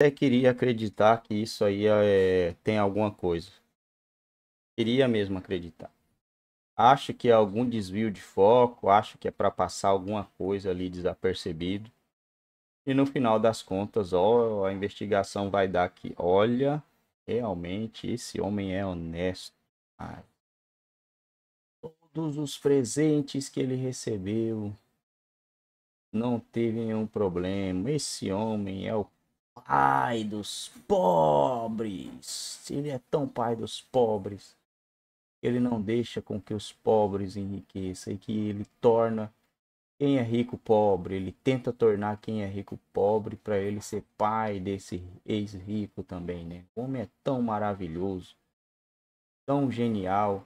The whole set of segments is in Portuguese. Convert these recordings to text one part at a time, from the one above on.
até queria acreditar que isso aí é, tem alguma coisa. Queria mesmo acreditar. Acho que é algum desvio de foco, acho que é para passar alguma coisa ali desapercebido. E no final das contas, ó, a investigação vai dar que, olha, realmente esse homem é honesto. Ai. Todos os presentes que ele recebeu não teve nenhum problema. Esse homem é o pai dos pobres. Ele é tão pai dos pobres. Ele não deixa com que os pobres enriqueçam e que ele torna quem é rico pobre. Ele tenta tornar quem é rico pobre para ele ser pai desse ex-rico também, né? O homem é tão maravilhoso, tão genial,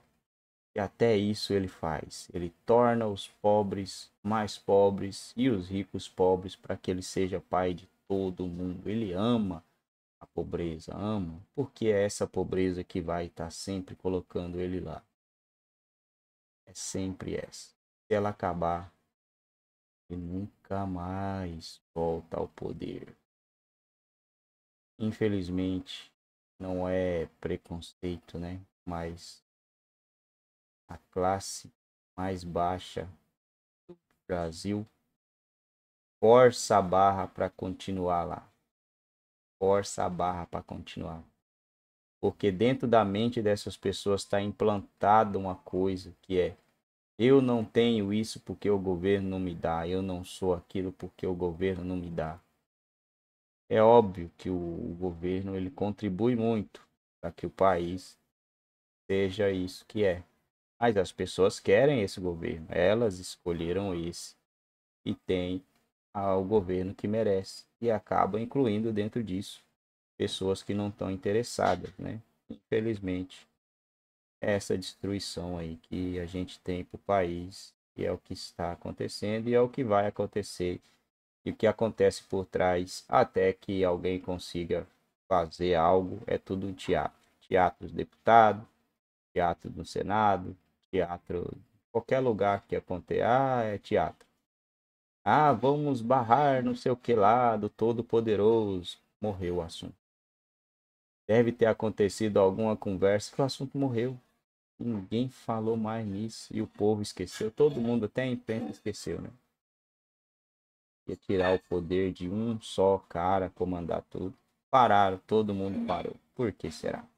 que até isso ele faz. Ele torna os pobres mais pobres e os ricos pobres para que ele seja pai de todo mundo. Ele ama a pobreza, ama, porque é essa pobreza que vai estar tá sempre colocando ele lá. É sempre essa. Se ela acabar, ele nunca mais volta ao poder. Infelizmente, não é preconceito, né? Mas a classe mais baixa do Brasil força a barra para continuar lá. Força a barra para continuar. Porque dentro da mente dessas pessoas está implantada uma coisa que é: eu não tenho isso porque o governo não me dá, eu não sou aquilo porque o governo não me dá. É óbvio que o, o governo ele contribui muito para que o país seja isso que é. Mas as pessoas querem esse governo, elas escolheram esse e tem ao governo que merece e acabam incluindo dentro disso pessoas que não estão interessadas, né? Infelizmente, essa destruição aí que a gente tem para o país e é o que está acontecendo e é o que vai acontecer e o que acontece por trás até que alguém consiga fazer algo é tudo um teatro. Teatro dos deputados, teatro do Senado, teatro qualquer lugar que acontecer, ah, é teatro. Ah, vamos barrar não sei o que lá do Todo-Poderoso. Morreu o assunto. Deve ter acontecido alguma conversa que o assunto morreu. Ninguém falou mais nisso e o povo esqueceu. Todo mundo, até a imprensa, esqueceu, né? Ia tirar o poder de um só cara, comandar tudo. Pararam, todo mundo parou. Por que será?